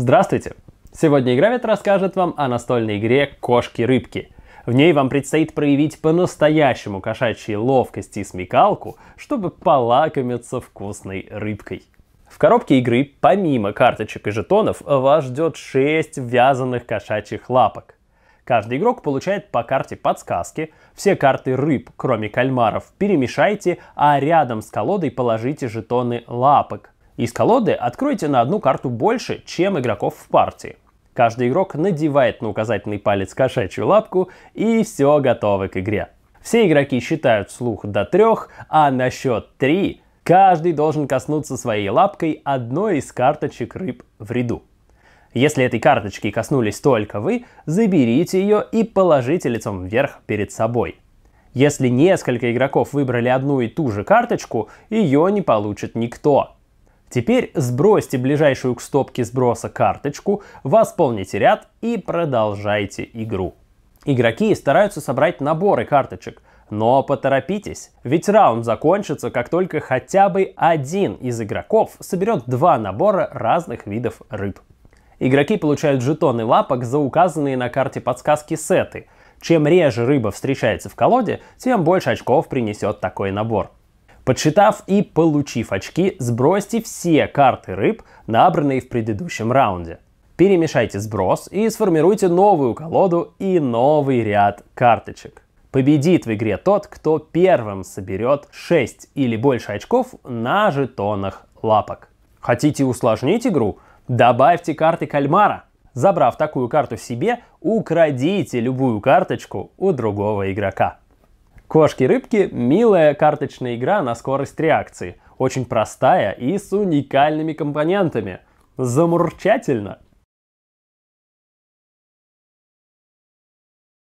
Здравствуйте! Сегодня Игровед расскажет вам о настольной игре «Кошки-рыбки». В ней вам предстоит проявить по-настоящему кошачьи ловкости и смекалку, чтобы полакомиться вкусной рыбкой. В коробке игры, помимо карточек и жетонов, вас ждет 6 вязаных кошачьих лапок. Каждый игрок получает по карте подсказки. Все карты рыб, кроме кальмаров, перемешайте, а рядом с колодой положите жетоны лапок – из колоды откройте на одну карту больше, чем игроков в партии. Каждый игрок надевает на указательный палец кошачью лапку и все готовы к игре. Все игроки считают слух до трех, а на счет три каждый должен коснуться своей лапкой одной из карточек рыб в ряду. Если этой карточки коснулись только вы, заберите ее и положите лицом вверх перед собой. Если несколько игроков выбрали одну и ту же карточку, ее не получит никто. Теперь сбросьте ближайшую к стопке сброса карточку, восполните ряд и продолжайте игру. Игроки стараются собрать наборы карточек, но поторопитесь, ведь раунд закончится, как только хотя бы один из игроков соберет два набора разных видов рыб. Игроки получают жетоны лапок за указанные на карте подсказки сеты. Чем реже рыба встречается в колоде, тем больше очков принесет такой набор. Подсчитав и получив очки, сбросьте все карты рыб, набранные в предыдущем раунде. Перемешайте сброс и сформируйте новую колоду и новый ряд карточек. Победит в игре тот, кто первым соберет 6 или больше очков на жетонах лапок. Хотите усложнить игру? Добавьте карты кальмара. Забрав такую карту себе, украдите любую карточку у другого игрока. Кошки-рыбки – милая карточная игра на скорость реакции, очень простая и с уникальными компонентами. Замурчательно!